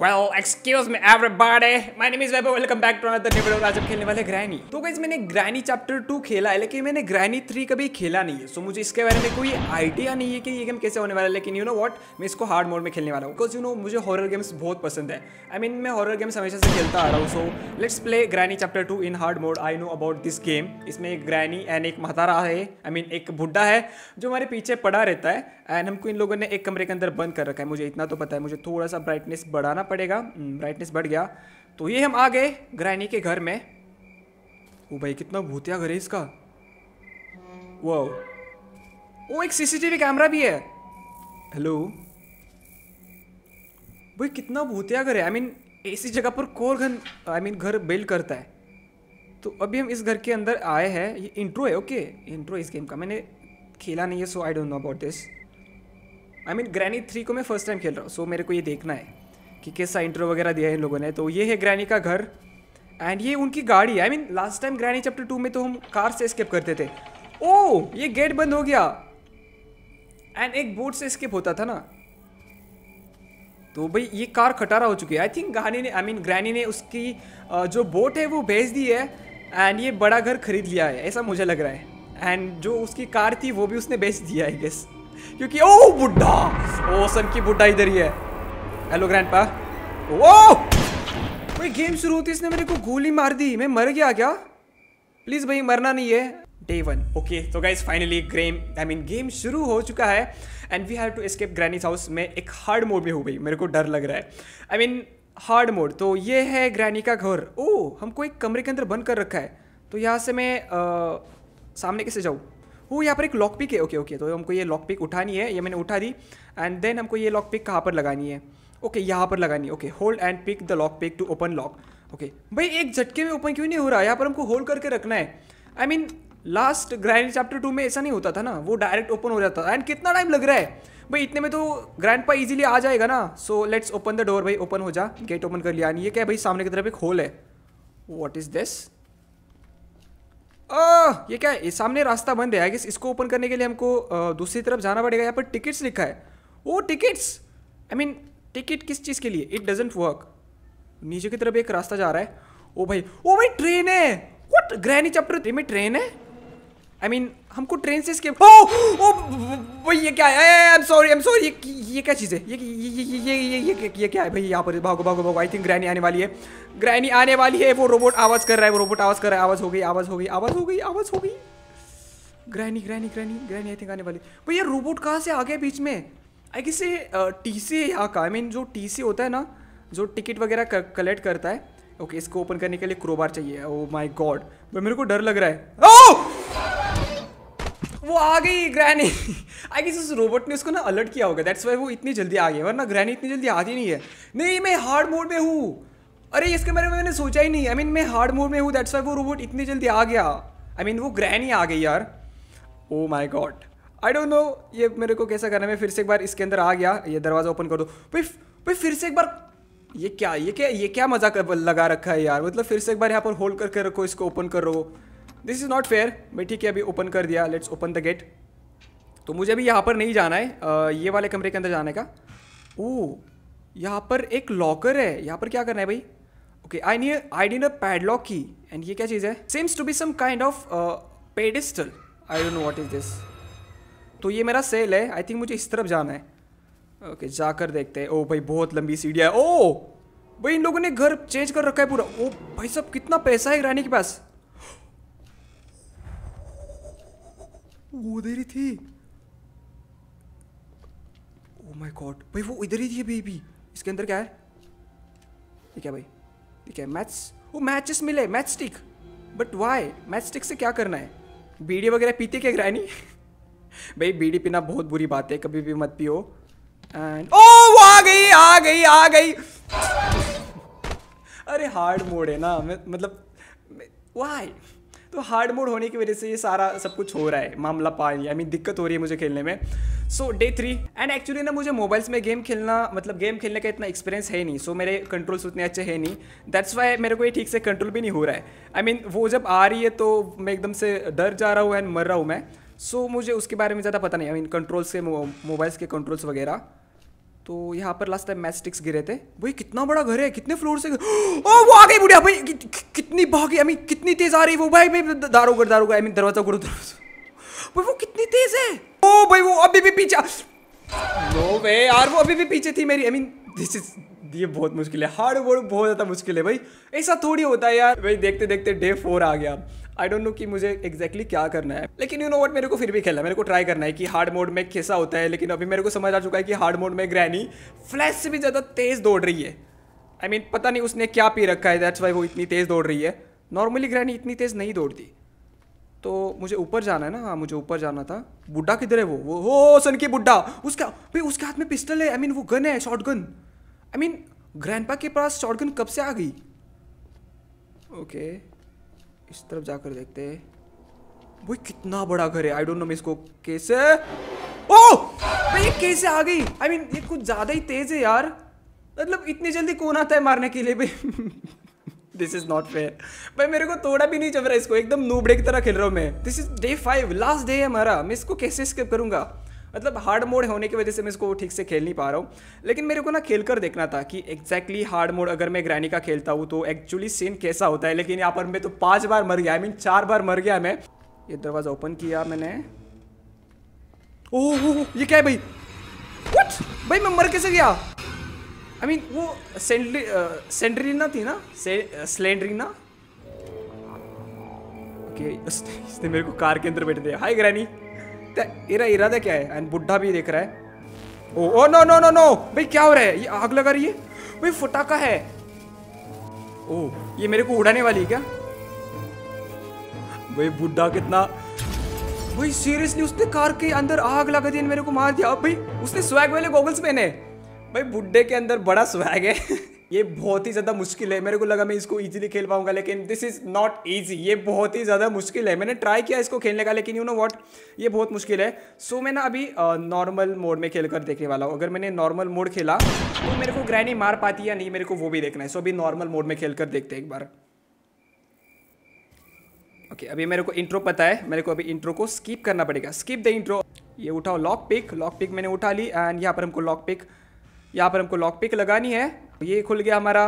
well, excuse me everybody. My name is Vaibhav. Welcome back to another new video. आज हम खेलने वाले granny तो गाइज मैंने ग्रैनी चैप्टर टू खेला है लेकिन मैंने ग्रैनी थ्री कभी खेला नहीं है सो so, मुझे इसके बारे में कोई आइडिया नहीं है कि ये गेम कैसे होने वाला है लेकिन यू नो वॉट मैं इसको हार्ड मोड में खेलने वाला हूँ बिकॉज यू नो मुझे हॉर गेम्स बहुत पसंद है आई मीन मैं हॉर गेम्स हमेशा से खेलता आ रहा हूँ so let's play Granny chapter two in hard mode I know about this game इसमें एक ग्रैनी एंड एक महतारा है आई I मीन mean, एक बुढ़ा है जो हमारे पीछे पड़ा रहता है एंड हमको इन लोगों ने एक कमरे के अंदर बंद कर रखा है मुझे इतना तो पता है मुझे थोड़ा सा ब्राइटनेस बढ़ाना पड़ेगा ब्राइटनेस हम्म, बढ़ गया तो ये हम आ गए ग्रैनी के घर में ओ भाई कितना भूतिया घर है इसका वो ओ एक सीसीटीवी कैमरा भी है हेलो भाई कितना भूतिया घर है आई मीन ऐसी जगह पर कोर घन आई मीन घर बिल्ड करता है तो अभी हम इस घर के अंदर आए हैं ये इंट्रो है ओके इंट्रो इस गेम का मैंने खेला नहीं है so I don't know about this I mean Granny three को मैं फर्स्ट टाइम खेल रहा हूँ सो मेरे को ये देखना है कि कैसा इंट्रो वगैरह दिया है इन लोगों ने तो ये है ग्रैनी का घर एंड ये उनकी गाड़ी I mean last time Granny chapter two में तो हम कार से स्केप करते थे ओ ये गेट बंद हो गया एंड एक बोट से स्केप होता था ना तो भाई ये कार खटारा हो चुकी है आई थिंक कहानी ने आई मीन ग्रैनी ने उसकी जो बोट है वो भेज दी है एंड ये बड़ा घर खरीद लिया है ऐसा मुझे लग रहा है एंड जो उसकी कार थी वो भी उसने बेच दिया है गेस क्योंकि ओ बुढ़ा ओ सन की बुढ़ा इधर ही है हेलो ग्रैंड पा वो भाई गेम शुरू होती इसने मेरे को गोली मार दी मैं मर गया क्या प्लीज़ भाई मरना नहीं है डे वन ओके तो guys finally game I mean game शुरू हो चुका है and we have to escape Granny's house में एक हार्ड मोड में हो गई मेरे को डर लग रहा है आई मीन हार्ड मोड तो ये है ग्रैनी का घर ओ oh, हमको एक कमरे के अंदर बंद कर रखा है तो यहाँ से मैं आ, सामने कैसे जाऊँ वो oh, यहाँ पर एक लॉक पिक है ओके ओके तो हमको ये लॉक पिक उठानी है ये मैंने उठा दी एंड देन हमको ये लॉक पिक कहाँ पर लगानी है ओके यहाँ पर लगानी okay hold and pick the lock pick to open lock okay भाई एक झटके में ओपन क्यों नहीं हो रहा यहाँ पर हमको होल्ड करके रखना है I mean last grand chapter two में ऐसा नहीं होता था ना वो डायरेक्ट ओपन हो जाता था एंड कितना टाइम लग रहा है भाई इतने में तो ग्रैंड पा इजिली आ जाएगा ना so let's open the door भाई ओपन हो जा गेट ओपन कर लिया नहीं ये क्या भाई सामने की तरफ एक होल है वॉट इज दिस ये क्या है ये सामने रास्ता बंद है आई गेस इसको ओपन करने के लिए हमको दूसरी तरफ जाना पड़ेगा यहाँ पर टिकट्स लिखा है oh tickets I mean ticket किस चीज़ के लिए इट डजेंट वर्क नीचे की तरफ एक रास्ता जा रहा है ओ भाई ओ भाई ट्रेन है वट ग्रैनी चैप्टर में ट्रेन है आई मीन हमको ट्रेन से इसके ओ oh! ओ भाई ये क्या है I am sorry I am sorry ये क्या चीज़ है ये ये ये ये ये ये, ये, क्या है भाई यहाँ पर भागो भागो भागो आई थिंक ग्रैनी आने वाली है ग्रैनी आने वाली है वो रोबोट आवाज़ कर रहा है वो रोबोट आवाज़ कर रहा है आवाज़ हो गई आवाज़ हो गई आवाज़ हो गई आवाज़ हो गई granny granny granny granny I think आने वाली भैया रोबोट कहाँ से आ गया बीच में आई गेस ये टी uh, सी यहाँ का आई मीन जो टी सी होता है ना जो टिकट वगैरह कलेक्ट करता है ओके okay, इसको ओपन करने के लिए क्रोबार चाहिए ओ माय गॉड भाई मेरे को डर लग रहा है ओ! Oh! वो आ गई ग्रैनी आई गेस उस रोबोट ने उसको ना अलर्ट किया होगा दैट्स वाई वो इतनी जल्दी आ गई वरना ग्रैनी इतनी जल्दी आती नहीं है नहीं मैं हार्ड मोड में हूँ अरे इसके बारे में मैंने सोचा ही नहीं आई I मीन mean, मैं हार्ड मोड में हूँ दैट्स वाई वो रोबोट इतनी जल्दी आ गया आई I मीन mean, वो ग्रैनी आ गई यार oh my god I don't know ये मेरे को कैसा करना है मैं फिर से एक बार इसके अंदर आ गया ये दरवाज़ा ओपन कर दो भाई भाई फिर से एक बार ये क्या ये क्या ये क्या मज़ा लगा रखा है यार मतलब फिर से एक बार यहाँ पर होल्ड करके रखो इसको ओपन करो दिस इज़ नॉट फेयर मैं ठीक है अभी ओपन कर दिया लेट्स ओपन द गेट तो मुझे अभी यहाँ पर नहीं जाना है आ, ये वाले कमरे के अंदर जाने का ओ यहाँ पर एक लॉकर है यहाँ पर क्या करना है भाई ओके आई नी आई नीड पैड पैडलॉक की एंड ये क्या चीज़ है seems to be some kind of pedestal I don't know what is this तो ये मेरा सेल है आई थिंक मुझे इस तरफ जाना है ओके okay, जाकर देखते हैं ओ भाई बहुत लंबी सीढ़ियाँ है ओ भाई इन लोगों ने घर चेंज कर रखा है पूरा ओ भाई सब कितना पैसा है रानी के पास वो उधर ही थी ओ माय गॉड भाई वो इधर ही थी बेबी इसके अंदर क्या है ठीक है भाई ठीक है मैथ्स वो मैचेस मिले matchstick but why matchstick से क्या करना है बीड़ी वगैरह पीते क्या ग्रैनी भाई बीड़ी पीना बहुत बुरी बात है कभी भी मत पियो एंड ओ वो आ गई आ गई आ गई अरे हार्ड मोड है ना मतलब वाई तो हार्ड मोड होने की वजह से ये सारा सब कुछ हो रहा है मामला पा लिया आई मीन दिक्कत हो रही है मुझे खेलने में so day three and actually ना मुझे मोबाइल्स में गेम खेलना मतलब गेम खेलने का इतना एक्सपीरियंस है नहीं सो so, मेरे कंट्रोल्स उतने अच्छे हैं नहीं दैट्स वाई मेरे को ये ठीक से कंट्रोल भी नहीं हो रहा है आई I मीन mean, वो जब आ रही है तो मैं एकदम से डर जा रहा हूँ एंड मर रहा हूँ मैं सो so, मुझे उसके बारे में ज़्यादा पता नहीं आई मीन कंट्रोल्स के मोबाइल्स के कंट्रोल्स वगैरह तो यहाँ पर लास्ट टाइम मैस्टिक्स गिरे थे भाई कितना बड़ा घर है कितने फ्लोर से ओ वो आ गई बुढ़िया भाई कितनी भागी आई मीन कितनी तेज आ रही वो भाई भाई मैं दारोगर दारोगर आई मीन दरवाजा गुरु दरवाजा भाई वो कितनी तेज है ओ भाई वो अभी भी पीछे नो वे यार वो अभी भी पीछे थी मेरी आई मीन दिस इज ये बहुत मुश्किल है हार्ड वर्क बहुत ज़्यादा मुश्किल है भाई ऐसा थोड़ी होता है यार भाई देखते देखते डे फोर आ गया आई डोंट नो कि मुझे एग्जैक्टली exactly क्या करना है लेकिन यू नो वट मेरे को फिर भी खेलना है मेरे को ट्राई करना है कि हार्ड मोड में कैसा होता है लेकिन अभी मेरे को समझ आ चुका है कि हार्ड मोड में ग्रैनी फ्लैश से भी ज़्यादा तेज़ दौड़ रही है आई I मीन mean, पता नहीं उसने क्या पी रखा है दैट्स वाई वो इतनी तेज़ दौड़ रही है नॉर्मली ग्रैनी इतनी तेज़ नहीं दौड़ती तो मुझे ऊपर जाना है ना हाँ मुझे ऊपर जाना था बुढ़ा किधर है वो वो हो सन की बुढ़ा उसका भाई उसके हाथ में पिस्टल है आई I मीन mean, वो गन है short gun I mean grand के पास शॉर्ट गन कब से आ गई ओके okay. इस तरफ जाकर देखते हैं वो कितना बड़ा घर है आई डोंट नो मैं इसको कैसे ओ ये कैसे आ गई आई मीन ये कुछ ज़्यादा ही तेज़ है यार मतलब इतनी जल्दी कौन आता है मारने के लिए भाई दिस इज नॉट फेयर भाई मेरे को थोड़ा भी नहीं चल रहा इसको एकदम नूबड़े की तरह खेल रहा हूँ मैं this is day five last day है हमारा मैं इसको कैसे स्किप करूंगा मतलब हार्ड मोड होने की वजह से मैं इसको ठीक से खेल नहीं पा रहा हूँ लेकिन मेरे को ना खेल कर देखना था कि एक्जैक्टली हार्ड मोड अगर मैं ग्रैनी का खेलता हूँ तो एक्चुअली सीन कैसा होता है लेकिन यहाँ पर मैं तो पाँच बार मर गया आई मीन चार बार मर गया मैं ये दरवाज़ा ओपन किया मैंने ओह ये क्या है भाई वट भाई मैं मर कैसे गया आई मीन वो सेंड्री सेंड्रीना थी ना स्लेंड्रीना ओके इसने मेरे को कार के अंदर बैठ दिया हाय ग्रैनी इरा इरादा क्या है एंड बुढ़ा भी देख रहा है oh oh no no no no भाई क्या हो रहा है ये आग लगा रही है भाई फटाका है ओ ये मेरे को उड़ाने वाली है क्या भाई बुढ़ा कितना भाई सीरियसली उसने कार के अंदर आग लगा दी मेरे को मार दिया भाई उसने स्वैग वाले गॉगल्स पहने भाई बुढ़े के अंदर बड़ा स्वैग है ये बहुत ही ज़्यादा मुश्किल है मेरे को लगा मैं इसको इजीली खेल पाऊंगा लेकिन दिस इज़ नॉट ईजी ये बहुत ही ज़्यादा मुश्किल है मैंने ट्राई किया इसको खेलने का लेकिन यू नो वॉट ये बहुत मुश्किल है सो so, मैं ना अभी नॉर्मल मोड में खेल कर देखने वाला हूँ अगर मैंने नॉर्मल मोड खेला तो मेरे को ग्रैनी मार पाती या नहीं मेरे को वो भी देखना है सो so, अभी नॉर्मल मोड में खेल कर देखते एक बार ओके okay, अभी मेरे को इंट्रो पता है मेरे को अभी इंट्रो को स्किप करना पड़ेगा स्किप द इंट्रो ये उठाओ लॉक पिक लॉक पिक मैंने उठा ली एंड यहाँ पर हमको लॉक पिक यहाँ पर हमको लॉक पिक लगानी है ये खुल गया हमारा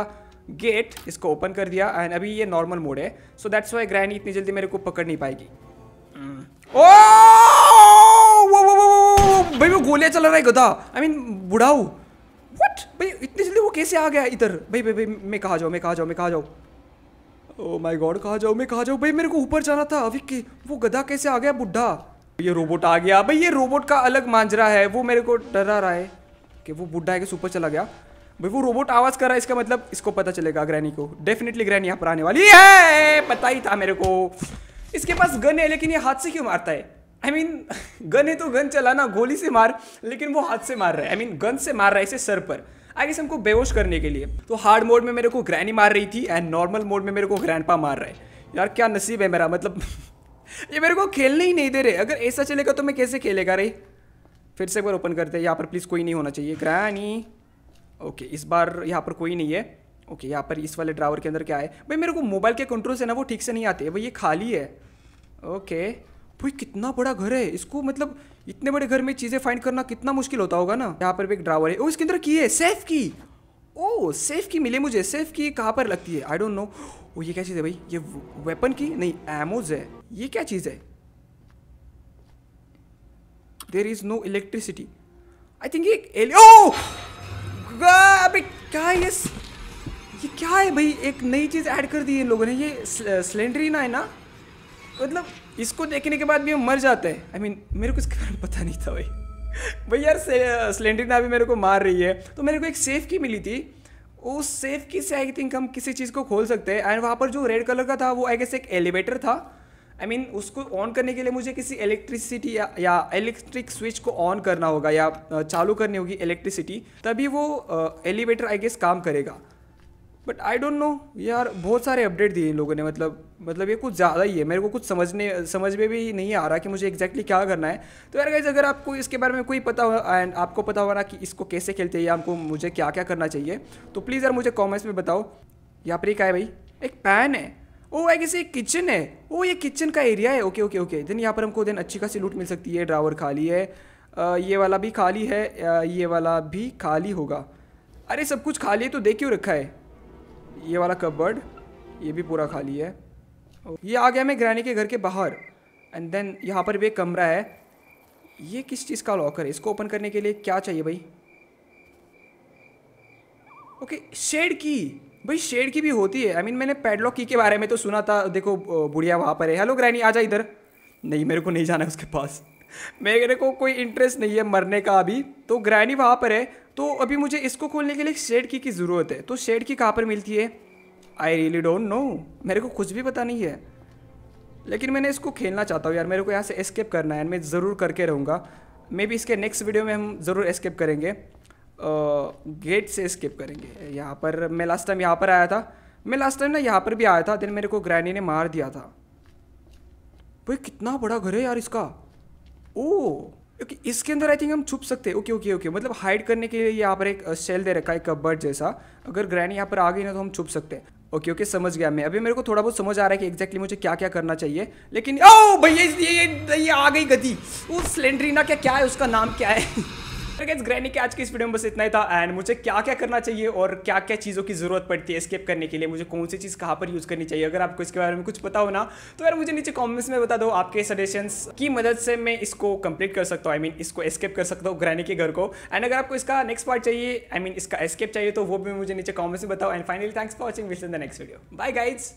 गेट इसको ओपन कर दिया एंड अभी ये नॉर्मल मोड है सो दैट्स वाई ग्रैनी इतनी जल्दी मेरे को पकड़ नहीं पाएगी ओ वो वो वो भाई वो गोलियां चला रहा है गधा आई मीन बुढ़ाऊ वट भाई इतनी जल्दी वो कैसे आ गया इधर भाई भाई भाई मैं कहा जाऊँ मैं कहा जाऊँ मैं कहा जाऊँ ओ oh माई गॉड कहा जाऊँ मैं कहा जाऊँ भाई मेरे को ऊपर जाना था अभी के वो गधा कैसे आ गया बुढ़ा ये रोबोट आ गया भाई ये रोबोट का अलग मांजरा है वो मेरे को डरा रहा है कि वो बुढ़ा है कि सुपर चला गया भाई वो रोबोट आवाज़ कर रहा है इसका मतलब इसको पता चलेगा ग्रैनी को डेफिनेटली ग्रैनी यहाँ पर आने वाली है पता ही था मेरे को इसके पास गन है लेकिन ये हाथ से क्यों मारता है I I mean mean, gun है तो गन चलाना गोली से मार लेकिन वो हाथ से मार रहा है आई मीन गन से मार रहा है इसे सर पर आई गेस हमको बेहोश करने के लिए तो हार्ड मोड में मेरे को ग्रैनी मार रही थी एंड नॉर्मल मोड में मेरे को ग्रैंडपा मार रहा है यार क्या नसीब है मेरा मतलब ये मेरे को खेलने ही नहीं दे रहे अगर ऐसा चलेगा तो मैं कैसे खेलेगा रही फिर से एक बार ओपन करते हैं यहाँ पर प्लीज़ कोई नहीं होना चाहिए ग्रैनी ओके इस बार यहाँ पर कोई नहीं है ओके यहाँ पर इस वाले ड्रावर के अंदर क्या है भाई मेरे को मोबाइल के कंट्रोल से ना वो ठीक से नहीं आते भाई ये खाली है ओके भाई कितना बड़ा घर है इसको मतलब इतने बड़े घर में चीज़ें फाइंड करना कितना मुश्किल होता होगा ना यहाँ पर भी एक ड्रावर है ओ इसके अंदर की है सेफ की ओ सेफ की मिले मुझे सेफ की कहाँ पर लगती है आई डोंट नो ओ ये क्या चीज़ है भाई ये वेपन की नहीं एमोज है ये क्या चीज़ है there is no electricity I think ये एलियो अबे क्या है ये ये क्या है भाई एक नई चीज़ ऐड कर दी है लोगों ने ये ना है ना मतलब इसको देखने के बाद भी हम मर जाते हैं आई I मीन mean, मेरे को इसके बारे में पता नहीं था भाई भाई यार सिलेंडर ना भी मेरे को मार रही है तो मेरे को एक सेफ की मिली थी उस सेफ की से आई थिंक हम किसी चीज़ को खोल सकते हैं एंड वहाँ पर जो रेड कलर का था वो आई गेस एक एलिवेटर था आई I मीन mean, उसको ऑन करने के लिए मुझे किसी इलेक्ट्रिसिटी या, या इलेक्ट्रिक स्विच को ऑन करना होगा या चालू करनी होगी इलेक्ट्रिसिटी तभी वो एलिवेटर आई गेस काम करेगा बट आई डोंट नो यार बहुत सारे अपडेट दिए इन लोगों ने मतलब मतलब ये कुछ ज़्यादा ही है मेरे को कुछ समझने समझ में भी नहीं आ रहा कि मुझे एग्जैक्टली क्या करना है तो यार गाइज अगर आपको इसके बारे में कोई पता हो एंड आपको पता होगा ना कि इसको कैसे खेलते हैं या हमको मुझे क्या क्या करना चाहिए तो प्लीज़ यार मुझे कॉमेंट्स में बताओ यहाँ पर एक है भाई एक पैन है ओ आई गेस ये किचन है ओ ये किचन का एरिया है ओके ओके ओके देन यहाँ पर हमको देन अच्छी खासी लूट मिल सकती है ड्रावर खाली है ये वाला भी खाली है ये वाला भी खाली होगा अरे सब कुछ खाली है तो दे क्यों रखा है ये वाला कबर्ड ये भी पूरा खाली है ये आ गया मैं ग्रैनी के घर के बाहर एंड देन यहाँ पर भी एक कमरा है ये किस चीज़ का लॉकर है इसको ओपन करने के लिए क्या चाहिए भाई ओके शेड की भाई शेड की भी होती है आई I मीन mean, मैंने पेडलॉक की के बारे में तो सुना था देखो बुढ़िया वहाँ पर है हेलो ग्रैनी आ जा इधर नहीं मेरे को नहीं जाना है उसके पास मेरे को कोई इंटरेस्ट नहीं है मरने का अभी तो ग्रैनी वहाँ पर है तो अभी मुझे इसको खोलने के लिए शेड की की ज़रूरत है तो शेड की कहाँ पर मिलती है आई रियली डोंट नो मेरे को कुछ भी पता नहीं है लेकिन मैंने इसको खेलना चाहता हूँ यार मेरे को यहाँ से एस्केप करना है मैं ज़रूर करके रहूँगा मे बी इसके नेक्स्ट वीडियो में हम ज़रूर एस्केप करेंगे गेट से स्किप करेंगे यहाँ पर मैं लास्ट टाइम यहाँ पर आया था मैं लास्ट टाइम ना यहाँ पर भी आया था दिन मेरे को ग्रैनी ने मार दिया था भाई कितना बड़ा घर है यार इसका ओ क्योंकि इसके अंदर आई थिंक हम छुप सकते हैं ओके ओके ओके मतलब हाइड करने के लिए यहाँ पर एक सेल दे रखा है कबर्ड जैसा अगर ग्रैनी यहाँ पर आ गई ना तो हम छुप सकते हैं ओके ओके समझ गया मैं अभी मेरे को थोड़ा बहुत समझ आ रहा है कि एग्जैक्टली मुझे क्या क्या करना चाहिए लेकिन ओ भैया ये, ये, ये आ गई गति वो स्लेंड्रीना क्या क्या है उसका नाम क्या है ग्रैनी के आज की इस वीडियो में बस इतना ही था एंड मुझे क्या क्या करना चाहिए और क्या क्या चीज़ों की ज़रूरत पड़ती है स्केप करने के लिए मुझे कौन सी चीज़ कहाँ पर यूज़ करनी चाहिए अगर आपको इसके बारे में कुछ पता हो ना तो यार मुझे नीचे कॉमेंट्स में बता दो आपके सजेशन की मदद से मैं इसको कंप्लीट कर सकता हूँ आई मीन इसको स्केप कर सकता हूँ ग्रैनी के घर को एंड अगर आपको इसका नेक्स्ट पार्ट चाहिए आई मीन इसका स्केप चाहिए तो वो भी मुझे नीचे कॉमेंट्स में बताओ and finally thanks for watching will in the next video bye guides